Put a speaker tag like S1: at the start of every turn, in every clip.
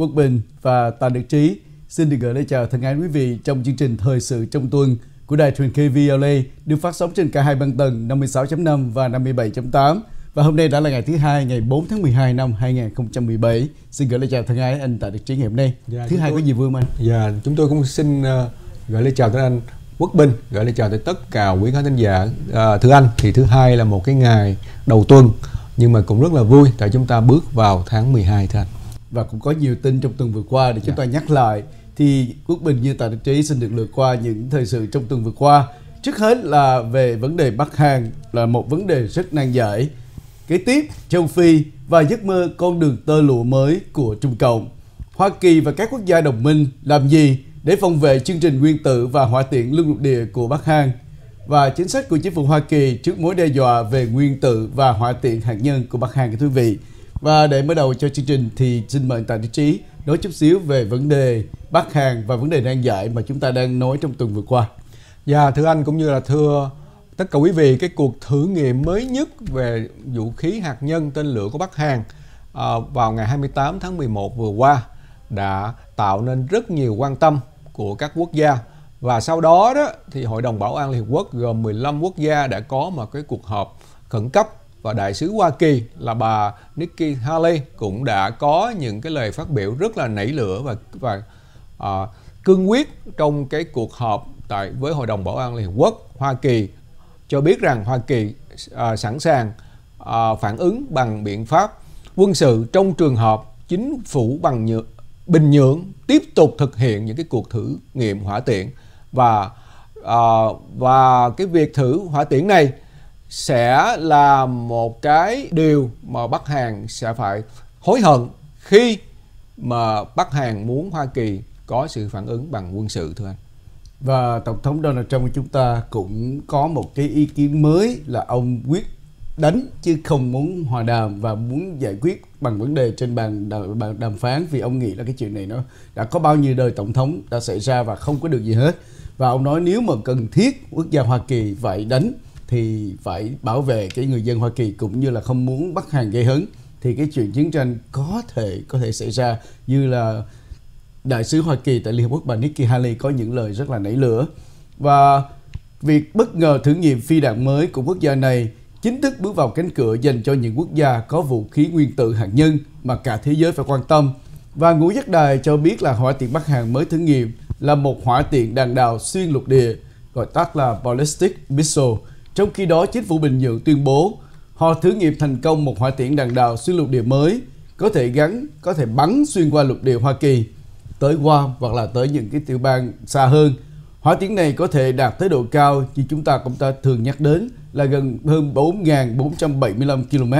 S1: Quốc Bình và Tạ Đức Trí xin được gửi lời chào thân ái quý vị trong chương trình Thời sự trong tuần của đài truyền khí VLA được phát sóng trên cả hai băng tần 56.5 và 57.8 và hôm nay đã là ngày thứ hai ngày 4 tháng 12 năm 2017 xin gửi lời chào thân ái anh Tạ Đức Trí ngày hôm nay dạ, thứ hai tôi... có gì vui không anh? Dạ chúng tôi cũng xin uh, gửi lời chào tới anh Quốc Bình gửi lời chào tới tất cả quý khán thính giả
S2: à, thưa anh thì thứ hai là một cái ngày đầu tuần nhưng mà cũng rất là vui tại chúng ta bước vào tháng 12 thưa anh
S1: và cũng có nhiều tin trong tuần vừa qua để chúng yeah. Dạ. ta nhắc lại thì quốc bình như tạp trí xin được lượt qua những thời sự trong tuần vừa qua trước hết là về vấn đề Bắc Hàn là một vấn đề rất nan giải kế tiếp châu Phi và giấc mơ con đường tơ lụa mới của Trung Cộng Hoa Kỳ và các quốc gia đồng minh làm gì để phòng vệ chương trình nguyên tử và hỏa tiễn lương lục địa của Bắc Hàn và chính sách của chính phủ Hoa Kỳ trước mối đe dọa về nguyên tử và hỏa tiễn hạt nhân của Bắc Hàn các quý vị và để mở đầu cho chương trình thì xin mời anh Tạ Trí nói chút xíu về vấn đề Bắc Hàn và vấn đề nan giải mà chúng ta đang nói trong tuần vừa qua.
S2: Dạ, thưa anh cũng như là thưa tất cả quý vị, cái cuộc thử nghiệm mới nhất về vũ khí hạt nhân tên lửa của Bắc Hàn à, vào ngày 28 tháng 11 vừa qua đã tạo nên rất nhiều quan tâm của các quốc gia và sau đó đó thì Hội đồng Bảo an Liên Hợp Quốc gồm 15 quốc gia đã có một cái cuộc họp khẩn cấp và đại sứ Hoa Kỳ là bà Nikki Haley cũng đã có những cái lời phát biểu rất là nảy lửa và và à, cương quyết trong cái cuộc họp tại với Hội đồng Bảo an Liên Hợp Quốc Hoa Kỳ cho biết rằng Hoa Kỳ à, sẵn sàng à, phản ứng bằng biện pháp quân sự trong trường hợp chính phủ bằng nhựa, Bình Nhưỡng tiếp tục thực hiện những cái cuộc thử nghiệm hỏa tiễn và à, và cái việc thử hỏa tiễn này sẽ là một cái điều mà Bắc Hàn sẽ phải hối hận khi mà Bắc Hàn muốn Hoa Kỳ có sự phản
S1: ứng bằng quân sự thưa anh. Và Tổng thống Donald Trump của chúng ta cũng có một cái ý kiến mới là ông quyết đánh chứ không muốn hòa đàm và muốn giải quyết bằng vấn đề trên bàn đàm, đàm phán vì ông nghĩ là cái chuyện này nó đã có bao nhiêu đời tổng thống đã xảy ra và không có được gì hết và ông nói nếu mà cần thiết quốc gia Hoa Kỳ vậy đánh thì phải bảo vệ cái người dân Hoa Kỳ cũng như là không muốn bắt hàng gây hấn thì cái chuyện chiến tranh có thể có thể xảy ra như là đại sứ Hoa Kỳ tại Liên Hợp Quốc bà Nikki Haley có những lời rất là nảy lửa và việc bất ngờ thử nghiệm phi đạn mới của quốc gia này chính thức bước vào cánh cửa dành cho những quốc gia có vũ khí nguyên tử hạt nhân mà cả thế giới phải quan tâm. Và Ngũ Giác Đài cho biết là hỏa tiễn bắt hàng mới thử nghiệm là một hỏa tiễn đạn đạo xuyên lục địa, gọi tắt là Ballistic Missile, trong khi đó, chính phủ Bình Nhưỡng tuyên bố họ thử nghiệm thành công một hỏa tiễn đạn đạo xuyên lục địa mới có thể gắn, có thể bắn xuyên qua lục địa Hoa Kỳ tới Guam hoặc là tới những cái tiểu bang xa hơn. Hỏa tiễn này có thể đạt tới độ cao như chúng ta cũng ta thường nhắc đến là gần hơn 4.475 km,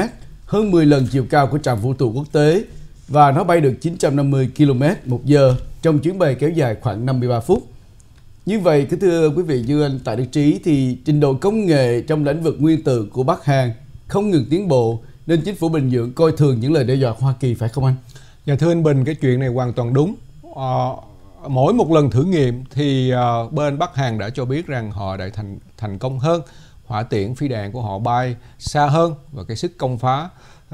S1: hơn 10 lần chiều cao của trạm vũ trụ quốc tế và nó bay được 950 km một giờ trong chuyến bay kéo dài khoảng 53 phút. Như vậy, kính thưa quý vị như anh Tại Đức Trí thì trình độ công nghệ trong lĩnh vực nguyên tử của Bắc Hàn không ngừng tiến bộ nên chính phủ Bình Nhưỡng coi thường những lời đe dọa Hoa Kỳ phải không anh? Dạ thưa anh Bình, cái chuyện này hoàn toàn đúng. À, mỗi
S2: một lần thử nghiệm thì à, bên Bắc Hàn đã cho biết rằng họ đã thành thành công hơn, hỏa tiễn phi đạn của họ bay xa hơn và cái sức công phá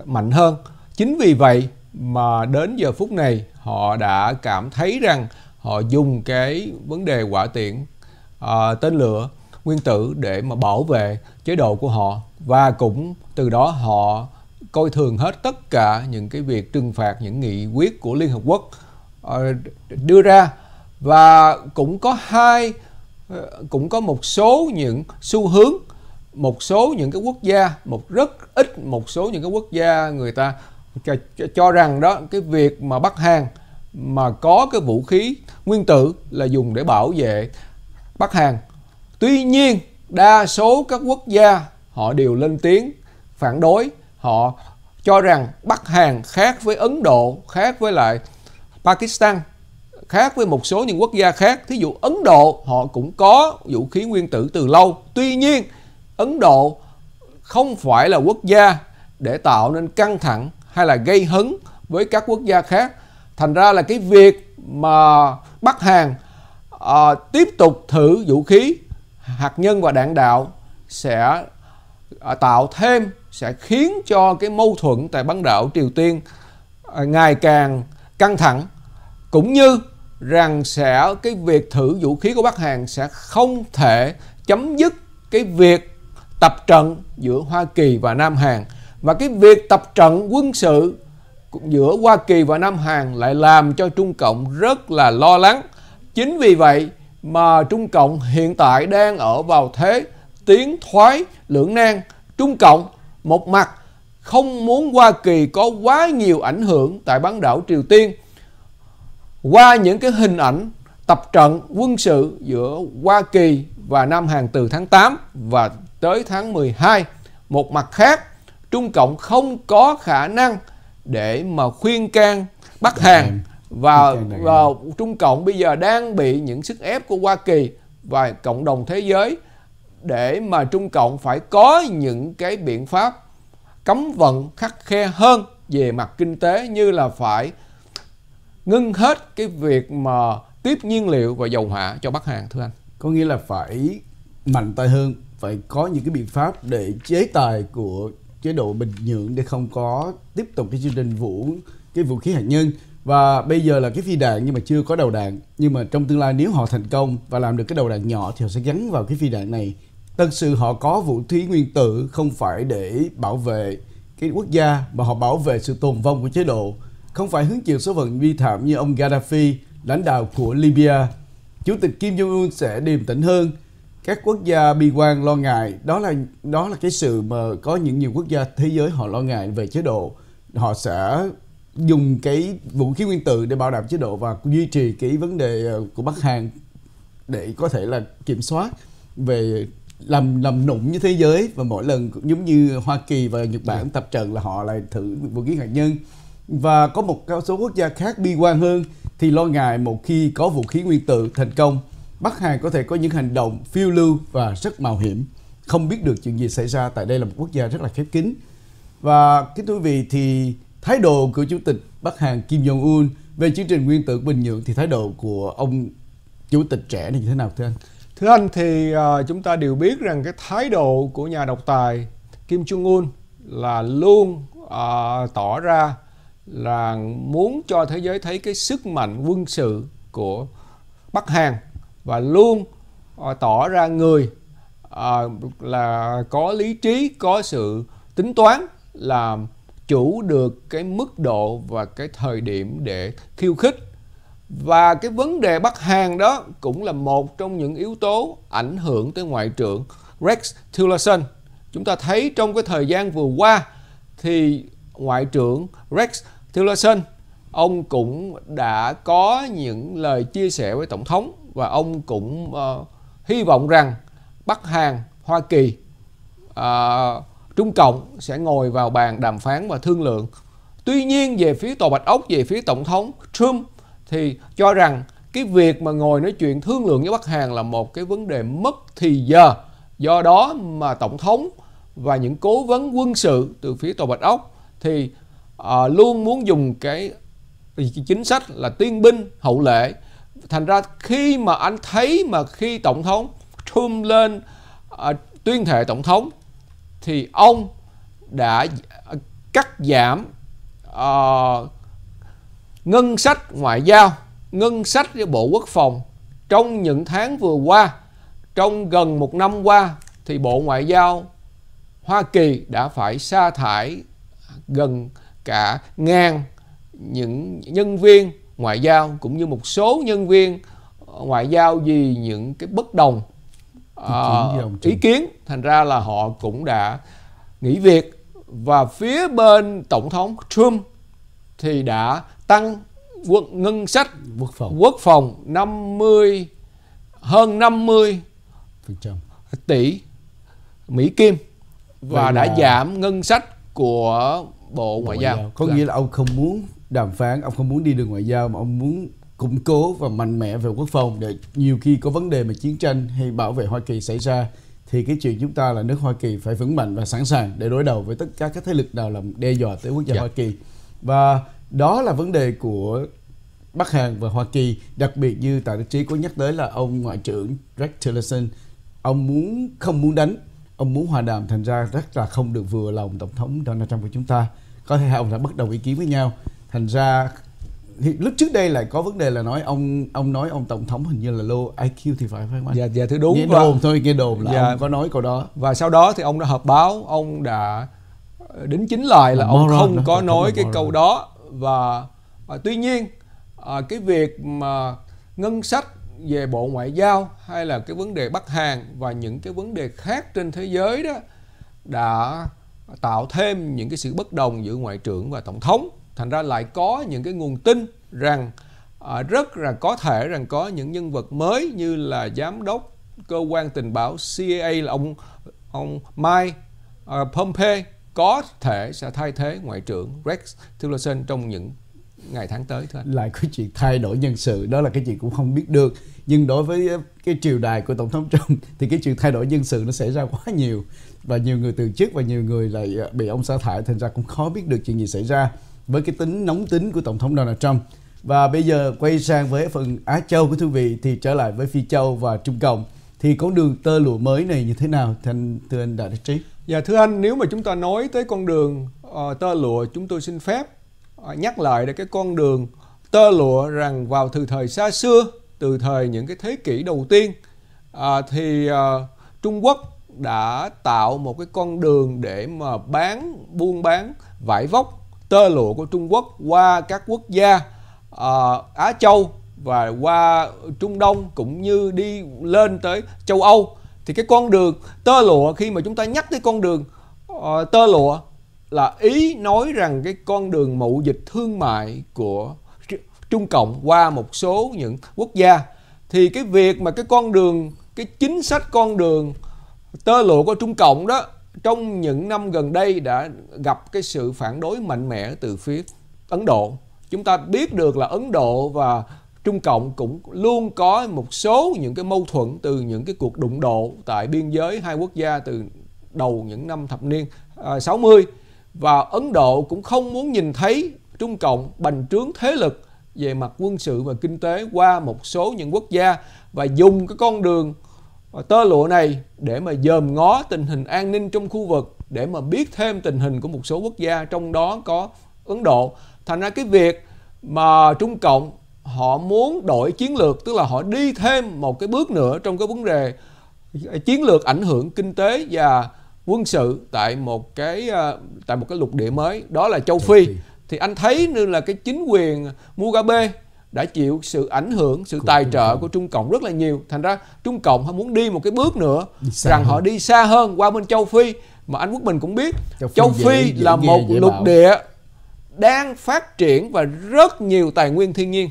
S2: mạnh hơn. Chính vì vậy mà đến giờ phút này họ đã cảm thấy rằng họ dùng cái vấn đề quả tiện à, tên lửa nguyên tử để mà bảo vệ chế độ của họ và cũng từ đó họ coi thường hết tất cả những cái việc trừng phạt những nghị quyết của Liên Hợp Quốc à, đưa ra và cũng có hai ờ, cũng có một số những xu hướng một số những cái quốc gia một rất ít một số những cái quốc gia người ta cho, cho, cho rằng đó cái việc mà Bắc Hàn mà có cái vũ khí nguyên tử là dùng để bảo vệ Bắc Hàn. Tuy nhiên, đa số các quốc gia họ đều lên tiếng phản đối, họ cho rằng Bắc Hàn khác với Ấn Độ, khác với lại Pakistan, khác với một số những quốc gia khác. Thí dụ Ấn Độ họ cũng có vũ khí nguyên tử từ lâu. Tuy nhiên, Ấn Độ không phải là quốc gia để tạo nên căng thẳng hay là gây hấn với các quốc gia khác. Thành ra là cái việc mà Bắc Hàn à, ờ, tiếp tục thử vũ khí hạt nhân và đạn đạo sẽ à, tạo thêm sẽ khiến cho cái mâu thuẫn tại bán đảo Triều Tiên à, ngày càng căng thẳng cũng như rằng sẽ cái việc thử vũ khí của Bắc Hàn sẽ không thể chấm dứt cái việc tập trận giữa Hoa Kỳ và Nam Hàn và cái việc tập trận quân sự giữa Hoa Kỳ và Nam Hàn lại làm cho Trung Cộng rất là lo lắng. Chính vì vậy mà Trung Cộng hiện tại đang ở vào thế tiến thoái lưỡng nan. Trung Cộng một mặt không muốn Hoa Kỳ có quá nhiều ảnh hưởng tại bán đảo Triều Tiên qua những cái hình ảnh tập trận quân sự giữa Hoa Kỳ và Nam Hàn từ tháng 8 và tới tháng 12. Một mặt khác, Trung Cộng không có khả năng để mà khuyên can Bắc Hàn và, vào Trung Cộng bây giờ đang bị những sức ép của Hoa Kỳ và cộng đồng thế giới để mà Trung Cộng phải có những cái biện pháp cấm vận khắc khe hơn về mặt kinh tế như là phải ngưng hết cái việc mà tiếp nhiên
S1: liệu và dầu hỏa cho Bắc Hàn thưa anh. Có nghĩa là phải mạnh tay hơn, phải có những cái biện pháp để chế tài của chế độ bình nhưỡng để không có tiếp tục cái chương trình vũ cái vũ khí hạt nhân và bây giờ là cái phi đạn nhưng mà chưa có đầu đạn nhưng mà trong tương lai nếu họ thành công và làm được cái đầu đạn nhỏ thì họ sẽ gắn vào cái phi đạn này thật sự họ có vũ khí nguyên tử không phải để bảo vệ cái quốc gia mà họ bảo vệ sự tồn vong của chế độ không phải hứng chịu số phận vi thảm như ông Gaddafi lãnh đạo của Libya Chủ tịch Kim Jong Un sẽ điềm tĩnh hơn các quốc gia bi quan lo ngại đó là đó là cái sự mà có những nhiều quốc gia thế giới họ lo ngại về chế độ họ sẽ dùng cái vũ khí nguyên tử để bảo đảm chế độ và duy trì cái vấn đề ờ, của Bắc Hàn để có thể là kiểm soát về làm làm nụng như thế giới và mỗi lần giống như Hoa Kỳ và Nhật Bản dạ. tập trận là họ lại thử vũ khí hạt nhân và có một số quốc gia khác bi quan hơn thì lo ngại một khi có vũ khí nguyên tử thành công Bắc Hàn có thể có những hành động phiêu lưu và rất mạo hiểm, không biết được chuyện gì xảy ra tại đây là một quốc gia rất là khép kín. Và kính thưa quý vị thì thái độ của Chủ tịch Bắc Hàn Kim Jong-un về chương trình nguyên tử Bình Nhưỡng thì thái độ của ông Chủ tịch trẻ này như thế nào thưa anh? Thưa anh thì uh, chúng ta đều biết rằng cái thái độ
S2: của nhà độc tài Kim Jong-un là luôn uh, tỏ ra là muốn cho thế giới thấy cái sức mạnh quân sự của Bắc Hàn và luôn ờ, tỏ ra người ờ, là có lý trí có sự tính toán là chủ được cái mức độ và cái thời điểm để khiêu khích và cái vấn đề bắt hàng đó cũng là một trong những yếu tố ảnh hưởng tới ngoại trưởng Rex Tillerson chúng ta thấy trong cái thời gian vừa qua thì ngoại trưởng Rex Tillerson ông cũng đã có những lời chia sẻ với tổng thống và ông cũng uh, hy vọng rằng Bắc Hàn, Hoa Kỳ, uh, Trung Cộng sẽ ngồi vào bàn đàm phán và thương lượng. Tuy nhiên về phía Tòa Bạch Ốc, về phía Tổng thống Trump thì cho rằng cái việc mà ngồi nói chuyện thương lượng với Bắc Hàn là một cái vấn đề mất thì giờ. Do đó mà Tổng thống và những cố vấn quân sự từ phía Tòa Bạch Ốc thì uh, luôn muốn dùng cái chính sách là tiên binh hậu lệ thành ra khi mà anh thấy mà khi tổng thống Trump lên à, tuyên thệ tổng thống thì ông đã à, cắt giảm à, ngân sách ngoại giao, ngân sách với Bộ Quốc phòng trong những tháng vừa qua, trong gần một năm qua thì Bộ Ngoại giao Hoa Kỳ đã phải sa thải gần cả ngàn những nhân viên ngoại giao cũng như một số nhân viên ờ, ngoại giao vì những cái bất đồng ý kiến, uh, ý kiến thành ra là họ cũng đã nghỉ việc và phía bên tổng thống Trump thì đã tăng quân ngân sách quốc phòng quốc phòng 50 hơn 50 tỷ Mỹ kim và Vậy đã là... giảm ngân sách của Bộ Ngoại, Ngoại giao. giao. Có nghĩa là ông
S1: không muốn đàm phán ông không muốn đi đường ngoại giao mà ông muốn củng cố và mạnh mẽ về quốc phòng để nhiều khi có vấn đề mà chiến tranh hay bảo vệ Hoa Kỳ xảy ra thì cái chuyện chúng ta là nước Hoa Kỳ phải vững mạnh và sẵn sàng để đối đầu với tất cả các thế lực nào làm đe dọa tới quốc gia dạ. Hoa Kỳ và đó là vấn đề của Bắc Hàn và Hoa Kỳ đặc biệt như tại trí có nhắc tới là ông ngoại trưởng Rex Tillerson ông muốn không muốn đánh ông muốn hòa đàm thành ra rất là không được vừa lòng tổng thống Donald Trump của chúng ta có thể hai ông đã bắt đầu ý kiến với nhau thành ra lúc trước đây lại có vấn đề là nói ông ông nói ông tổng thống hình như là low IQ thì phải phải không anh? Dạ dạ thứ đúng. Nghe và... thôi nghe đồn là dạ. ông có nói câu đó. Và sau đó
S2: thì ông đã họp báo, ông đã đính chính lại là à, ông không đó, có nói cái moral. câu đó và à, tuy nhiên à, cái việc mà ngân sách về bộ ngoại giao hay là cái vấn đề Bắc Hàn và những cái vấn đề khác trên thế giới đó đã tạo thêm những cái sự bất đồng giữa ngoại trưởng và tổng thống thành ra lại có những cái nguồn tin rằng à, rất là có thể rằng có những nhân vật mới như là giám đốc cơ quan tình báo CIA là ông ông Mike uh, Pompeo có thể sẽ thay thế ngoại trưởng Rex Tillerson
S1: trong những ngày tháng tới thôi lại cái chuyện thay đổi nhân sự đó là cái chuyện cũng không biết được nhưng đối với cái triều đài của tổng thống trump thì cái chuyện thay đổi nhân sự nó xảy ra quá nhiều và nhiều người từ chức và nhiều người lại à, bị ông sa thải thành ra cũng khó biết được chuyện gì xảy ra với cái tính nóng tính của Tổng thống Donald Trump. Và bây giờ quay sang với phần Á Châu của thưa vị thì trở lại với Phi Châu và Trung Cộng thì con đường tơ lụa mới này như thế nào thưa anh, thưa anh Đại Đức Trí?
S2: Dạ thưa anh, nếu mà chúng ta nói tới con đường uh, tơ lụa chúng tôi xin phép uh, nhắc lại để cái con đường tơ lụa rằng vào từ thời xa xưa, từ thời những cái thế kỷ đầu tiên uh, thì uh, Trung Quốc đã tạo một cái con đường để mà bán buôn bán vải vóc tơ lụa của Trung Quốc qua các quốc gia uh, Á Châu và qua Trung Đông cũng như đi lên tới châu Âu thì cái con đường tơ lụa khi mà chúng ta nhắc tới con đường uh, tơ lụa là ý nói rằng cái con đường mậu dịch thương mại của Trung Cộng qua một số những quốc gia thì cái việc mà cái con đường cái chính sách con đường tơ lụa của Trung Cộng đó trong những năm gần đây đã gặp cái sự phản đối mạnh mẽ từ phía Ấn Độ. Chúng ta biết được là Ấn Độ và Trung Cộng cũng luôn có một số những cái mâu thuẫn từ những cái cuộc đụng độ tại biên giới hai quốc gia từ đầu những năm thập niên à, 60 và Ấn Độ cũng không muốn nhìn thấy Trung Cộng bành trướng thế lực về mặt quân sự và kinh tế qua một số những quốc gia và dùng cái con đường Ờ, tơ lụa này để mà dòm ngó tình hình an ninh trong khu vực để mà biết thêm tình hình của một số quốc gia trong đó có Ấn Độ. Thành ra cái việc mà Trung Cộng họ muốn đổi chiến lược tức là họ đi thêm một cái bước nữa trong cái vấn đề ờ, chiến lược ảnh hưởng kinh tế và quân sự tại một cái ờ, tại một cái lục địa mới đó là châu, châu Phi. Phi thì anh thấy như là cái chính quyền Mugabe đã chịu sự ảnh hưởng, sự tài trợ của Trung Cộng rất là nhiều. Thành ra Trung Cộng họ muốn đi một cái bước nữa rằng hơn. họ đi xa hơn qua bên châu Phi mà Anh Quốc mình cũng biết. Châu, châu Phi, Phi dễ, là dễ, một dễ lục bảo. địa đang phát triển và rất nhiều tài nguyên thiên nhiên.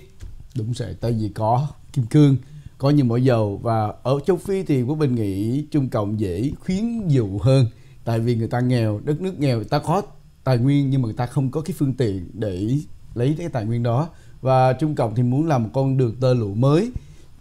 S1: Đúng rồi, tại vì có kim cương, có nhiều mỏ dầu và ở châu Phi thì Quốc Bình nghĩ Trung Cộng dễ khuyến dụ hơn tại vì người ta nghèo, đất nước nghèo, người ta có tài nguyên nhưng mà người ta không có cái phương tiện để lấy cái tài nguyên đó và Trung Cộng thì muốn làm một con đường tơ lụa mới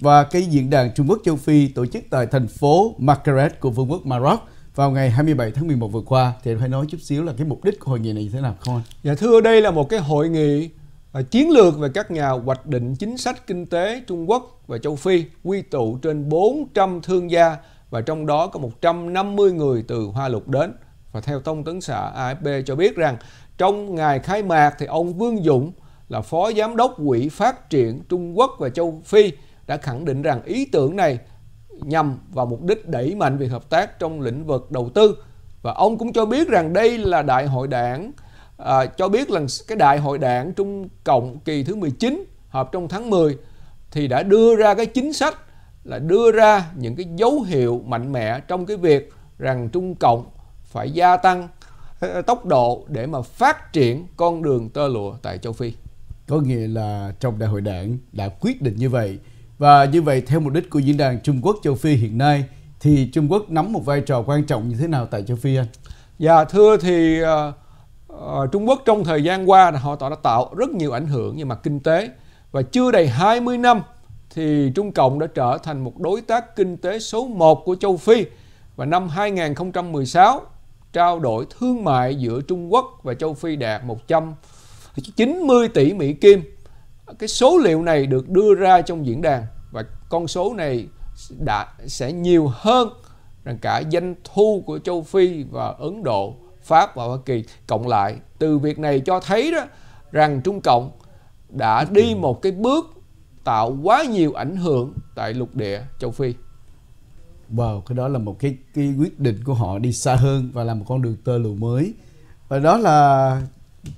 S1: và cái diễn đàn Trung Quốc châu Phi tổ chức tại thành phố Marrakech của Vương quốc Maroc vào ngày 27 tháng 11 vừa qua thì phải nói chút xíu là cái mục đích của hội nghị này như thế nào không anh? Dạ thưa đây là một cái
S2: hội nghị à, chiến lược về các nhà hoạch định chính sách kinh tế Trung Quốc và châu Phi quy tụ trên 400 thương gia và trong đó có 150 người từ Hoa Lục đến và theo thông Tấn Xã AFP cho biết rằng trong ngày khai mạc thì ông Vương Dũng là Phó Giám đốc Quỹ Phát triển Trung Quốc và Châu Phi đã khẳng định rằng ý tưởng này nhằm vào mục đích đẩy mạnh việc hợp tác trong lĩnh vực đầu tư và ông cũng cho biết rằng đây là đại hội đảng à, cho biết là cái đại hội đảng Trung Cộng kỳ thứ 19 họp trong tháng 10 thì đã đưa ra cái chính sách là đưa ra những cái dấu hiệu mạnh mẽ trong cái việc rằng Trung Cộng
S1: phải gia tăng ờ, tốc độ để mà
S2: phát triển con đường tơ lụa
S1: tại châu Phi có nghĩa là trong đại hội đảng đã quyết định như vậy và như vậy theo mục đích của diễn đàn Trung Quốc Châu Phi hiện nay thì Trung Quốc nắm một vai trò quan trọng như thế nào tại Châu Phi anh? Dạ thưa thì uh, Trung Quốc trong thời gian qua là họ
S2: đã tạo rất nhiều ảnh hưởng về mặt kinh tế và chưa đầy 20 năm thì Trung Cộng đã trở thành một đối tác kinh tế số 1 của châu Phi và năm 2016 trao đổi thương mại giữa Trung Quốc và châu Phi đạt 100 90 tỷ Mỹ Kim cái số liệu này được đưa ra trong diễn đàn và con số này đã sẽ nhiều hơn rằng cả doanh thu của châu Phi và Ấn Độ, Pháp và Hoa Kỳ cộng lại. Từ việc này cho thấy đó rằng Trung Cộng đã đi một cái bước tạo quá nhiều ảnh hưởng
S1: tại lục địa châu Phi. Wow, cái đó là một cái cái quyết định của họ đi xa hơn và làm một con đường tơ lụa mới. Và đó là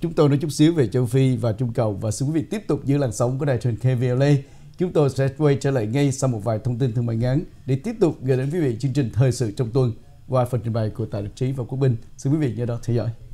S1: chúng tôi nói chút xíu về châu Phi và Trung Cầu và xin quý vị tiếp tục giữ làn sóng của đài truyền KVLA. Chúng tôi sẽ quay trở lại ngay sau một vài thông tin thương mại ngắn để tiếp tục gửi đến quý vị chương trình thời sự trong tuần qua phần trình bày của tài Đức Trí và Quốc Bình. Xin quý vị nhớ đó theo dõi.